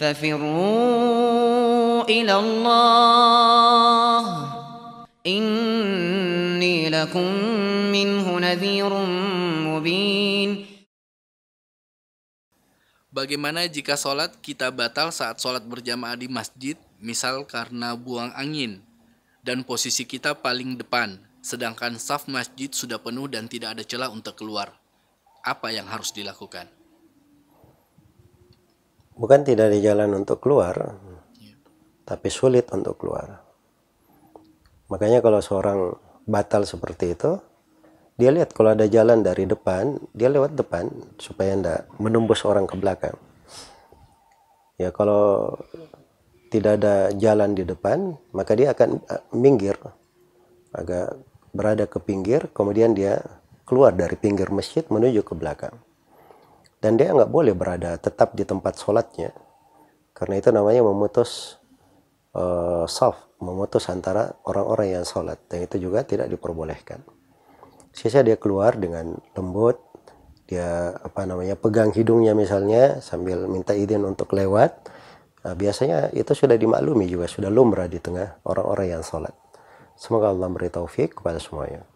ففروا إلى الله إني لكم منه نذير مبين Bagaimana jika sholat kita batal saat sholat berjamaah di masjid, misal karena buang angin, dan posisi kita paling depan, sedangkan saf masjid sudah penuh dan tidak ada celah untuk keluar? Apa yang harus dilakukan? bukan tidak ada jalan untuk keluar, ya. tapi sulit untuk keluar. Makanya kalau seorang batal seperti itu, dia lihat kalau ada jalan dari depan, dia lewat depan supaya tidak menembus orang ke belakang. Ya kalau tidak ada jalan di depan, maka dia akan minggir, agak berada ke pinggir, kemudian dia keluar dari pinggir masjid menuju ke belakang dan dia nggak boleh berada tetap di tempat sholatnya karena itu namanya memutus uh, saf memutus antara orang-orang yang sholat dan itu juga tidak diperbolehkan sisa dia keluar dengan lembut dia apa namanya pegang hidungnya misalnya sambil minta izin untuk lewat nah, biasanya itu sudah dimaklumi juga sudah lumrah di tengah orang-orang yang sholat semoga Allah beri taufik kepada semuanya